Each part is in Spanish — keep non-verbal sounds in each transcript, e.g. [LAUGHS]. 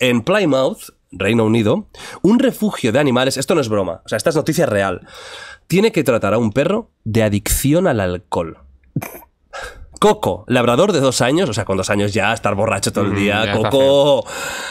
En Plymouth, Reino Unido, un refugio de animales, esto no es broma, o sea, esta es noticia real, tiene que tratar a un perro de adicción al alcohol. Coco, labrador de dos años, o sea, con dos años ya estar borracho todo el mm, día, Coco...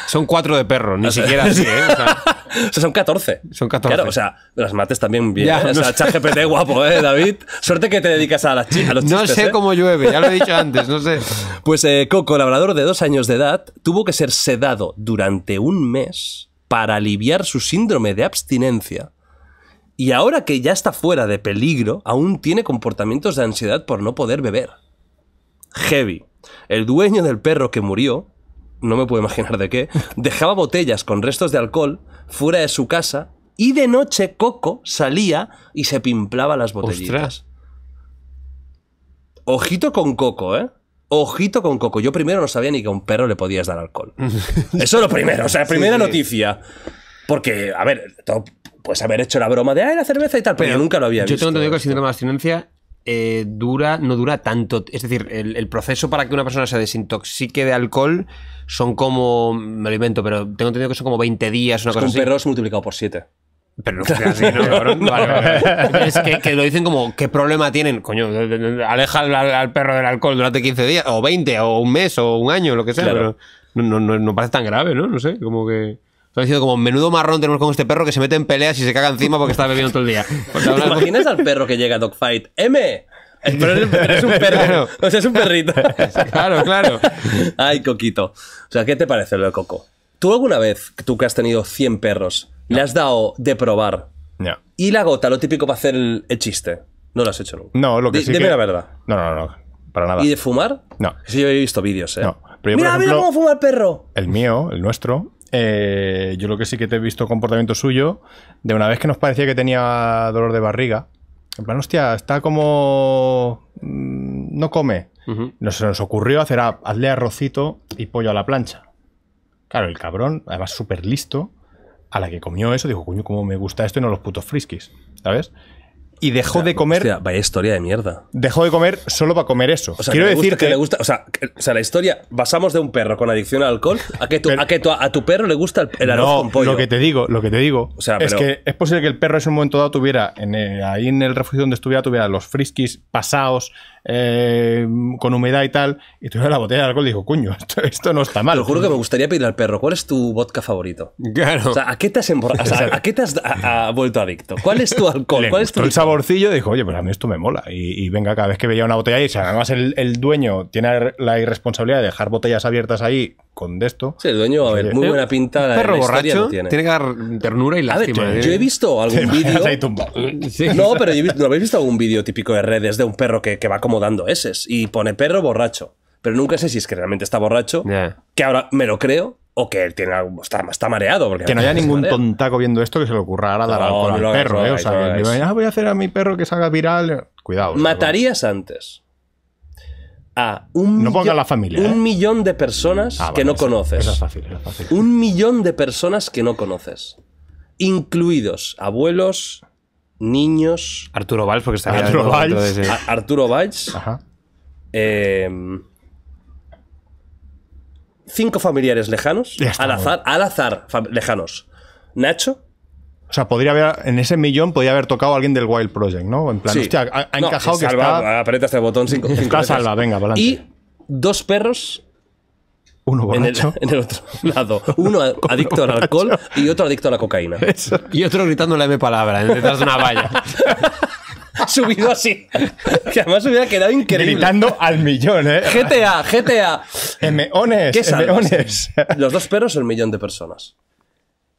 Son cuatro de perro, ni siquiera así, ¿eh? O sea, [LAUGHS] son 14. Son 14. Claro, o sea, las mates también bien. ¿eh? O sea, guapo, ¿eh, David? Suerte que te dedicas a, las chicas. No sé ¿eh? cómo llueve, ya lo he dicho antes, no sé. [LAUGHS] Pues eh, Coco, labrador de dos años de edad, tuvo que ser sedado durante un mes para aliviar su síndrome de abstinencia. Y ahora que ya está fuera de peligro, aún tiene comportamientos de ansiedad por no poder beber heavy. El dueño del perro que murió, no me puedo imaginar de qué, [LAUGHS] dejaba botellas con restos de alcohol fuera de su casa y de noche Coco salía y se pimplaba las botellitas. Ostras. Ojito con Coco, ¿eh? Ojito con Coco. Yo primero no sabía ni que a un perro le podías dar alcohol. [LAUGHS] Eso es lo primero, o sea, primera noticia. Porque, a ver, pues haber hecho la broma de, ay, la cerveza y tal, pero, nunca lo había yo visto. Yo tengo entendido que el síndrome de abstinencia eh, dura, no dura tanto. Es decir, el, proceso para que una persona se desintoxique de alcohol son como. Me lo invento, pero tengo entendido que son como 20 días, una cosa así. Un perro multiplicado por 7. Pero no [LAUGHS] ¿no, Vale, Es que, lo dicen como, ¿qué problema tienen? Coño, aleja al, perro del alcohol durante 15 días, o 20, o un mes, o un año, lo que sea. no, no, no, parece tan grave, ¿no? No sé, como que. Estoy diciendo, como menudo marrón tenemos con este perro que se mete en peleas y se caga encima porque está bebiendo todo el día. Pues, ¿Te imaginas al perro que llega a Dogfight? ¡M! Pero es un perro. O sea, es un perrito. Claro, claro. Ay, Coquito. O sea, ¿qué te parece lo de Coco? ¿Tú alguna vez, tú que has tenido 100 perros, le has dado de probar? Y la gota, lo típico para hacer el, chiste. No lo has hecho nunca. No, lo que sí Dime la verdad. No, no, no, Para nada. ¿Y de fumar? No. Sí, yo he visto vídeos, ¿eh? No. mira, por ejemplo, mira cómo fuma el perro. El mío, el nuestro, eh, yo lo que sí que te he visto comportamiento suyo, de una vez que nos parecía que tenía dolor de barriga, en plan, hostia, está como... Mm, no come. no se nos, ocurrió hacer, ah, hazle arrocito y pollo a la plancha. Claro, el cabrón, además súper listo, a la que comió eso, dijo, coño, cómo me gusta esto y no los putos friskis, ¿sabes? y dejó de comer. vaya historia de mierda. Dejó de comer solo para comer eso. O sea, Quiero decir que le gusta. O sea, la historia. Basamos de un perro con adicción al alcohol a que, tu, a, que tu, a, tu, perro le gusta el, arroz con pollo. Lo que te digo, lo que te digo. O sea, es que es posible que el perro en un momento dado tuviera, en ahí en el refugio donde estuviera, tuviera los friskis pasados eh, con humedad y tal, y tuve la botella de alcohol y dijo, coño, esto, no está mal. Te lo juro que me gustaría pedir al perro, ¿cuál es tu vodka favorito? Claro. O sea, ¿a qué te has, vuelto adicto? ¿Cuál es tu alcohol? ¿Cuál es tu el saborcillo dijo, oye, pues a mí esto me mola. Y, venga, cada vez que veía una botella ahí, o sea, además el dueño tiene la irresponsabilidad de dejar botellas abiertas ahí con esto. Sí, el dueño, a ver, muy eh, buena pinta. perro borracho tiene. que dar ternura y lástima. ¿eh? yo, he visto [LAUGHS] algún [LAUGHS] vídeo. No, pero ¿no habéis visto algún vídeo típico de redes de un perro que, va acomodando eses y pone perro borracho? Pero nunca sé si es que realmente está borracho, que ahora me lo creo, o que él tiene algo, está, mareado. que no haya ningún tontaco viendo esto que se le ocurra dar alcohol al perro. voy a hacer a mi perro que salga viral. Cuidado. ¿Matarías antes a un, millón, la familia, ¿eh? millón de personas ah, que no conoces. fácil, Un millón de personas que no conoces. Incluidos abuelos, niños. Arturo Valls, porque está Arturo Valls. Arturo Valls. Em, cinco familiares lejanos. Al azar, al azar, lejanos. Nacho, o sea, podría haber, en ese millón podría haber tocado a alguien del Wild Project, ¿no? En plan, hostia, ha, encajado que salva, está. Aprieta este botón cinco, Está salva, venga, adelante. Y dos perros. Uno En el, [LAUGHS] otro lado. Uno [LAUGHS] [LAUGHS] adicto al alcohol y otro adicto a la cocaína. Y otro gritando la M palabra detrás de una valla. Subido así. Que además hubiera quedado increíble. Gritando al millón, ¿eh? GTA, GTA. M-ones, m Los dos perros, el millón de personas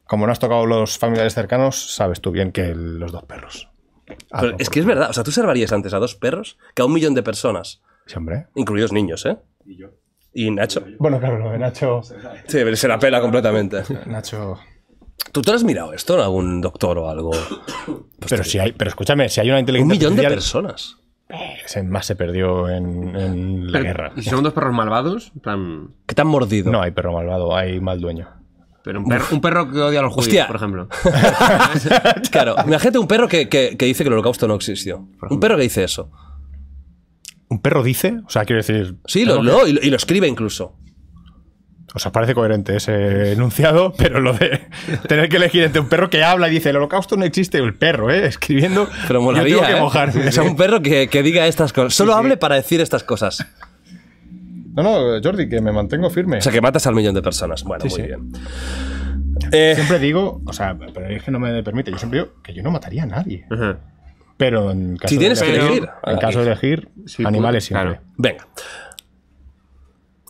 como no has tocado los familiares cercanos, sabes tú bien que los dos perros. es que es verdad, o sea, tú salvarías antes a dos perros que a un millón de personas. Sí, hombre. Incluidos niños, ¿eh? Y yo. Y Nacho. Bueno, claro, Nacho. Sí, se la pela completamente. Nacho. ¿Tú te has mirado esto en algún doctor o algo? [COUGHS] Pues pero si hay, pero escúchame, si hay una inteligencia. Un millón de personas. Eh, más se perdió en, la guerra. ¿Y son dos perros malvados? Plan... ¿Qué tan mordido? No hay perro malvado, hay mal dueño. Pero un perro, que odia a los judíos, por ejemplo. [LAUGHS] [LAUGHS] claro, imagínate un perro que, dice que el holocausto no existió. Un perro que dice eso. ¿Un perro dice? O sea, quiero decir. Sí, lo, y, lo, escribe incluso. O sea, parece coherente ese enunciado, [LAUGHS] pero lo de tener que elegir entre un perro que habla y dice el holocausto no existe, el perro, ¿eh? Escribiendo. Pero molaría. que ¿eh? sea, un perro que, diga estas cosas. Solo hable para decir estas cosas. No, no, Jordi, que me mantengo firme. O sea, que matas al millón de personas. Bueno, muy bien. Eh. siempre digo, o sea, pero es que no me permite, yo siempre digo que yo no mataría a nadie. Pero en caso si tienes que elegir, en caso de elegir, animales siempre. Venga.